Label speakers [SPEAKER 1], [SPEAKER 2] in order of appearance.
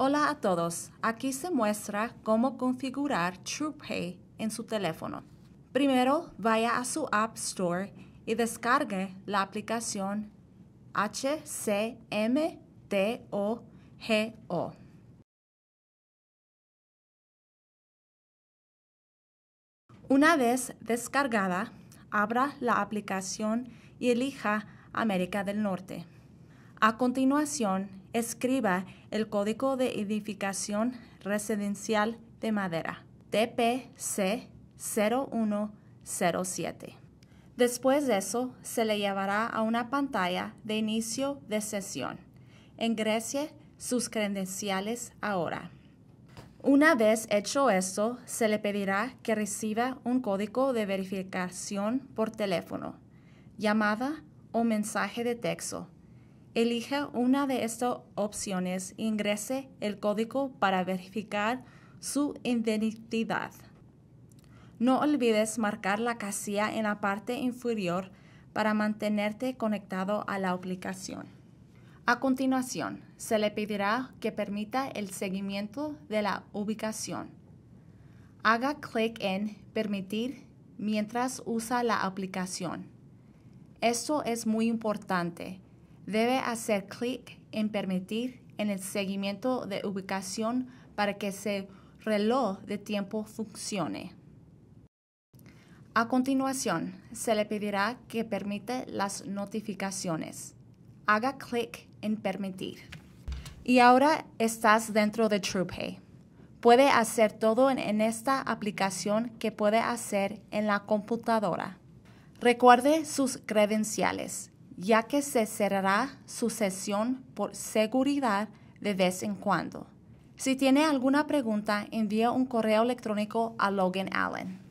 [SPEAKER 1] Hola a todos, aquí se muestra cómo configurar TruePay en su teléfono. Primero, vaya a su App Store y descargue la aplicación HCMTOGO. Una vez descargada, abra la aplicación y elija América del Norte. A continuación, escriba el Código de Edificación Residencial de Madera, TPC 0107. Después de eso, se le llevará a una pantalla de inicio de sesión. Ingrese sus credenciales ahora. Una vez hecho esto, se le pedirá que reciba un código de verificación por teléfono, llamada o mensaje de texto Elija una de estas opciones e ingrese el código para verificar su identidad. No olvides marcar la casilla en la parte inferior para mantenerte conectado a la aplicación. A continuación, se le pedirá que permita el seguimiento de la ubicación. Haga clic en Permitir mientras usa la aplicación. Esto es muy importante Debe hacer clic en Permitir en el seguimiento de ubicación para que ese reloj de tiempo funcione. A continuación, se le pedirá que permite las notificaciones. Haga clic en Permitir. Y ahora estás dentro de TruePay. Puede hacer todo en esta aplicación que puede hacer en la computadora. Recuerde sus credenciales ya que se cerrará su sesión por seguridad de vez en cuando. Si tiene alguna pregunta, envíe un correo electrónico a Logan Allen.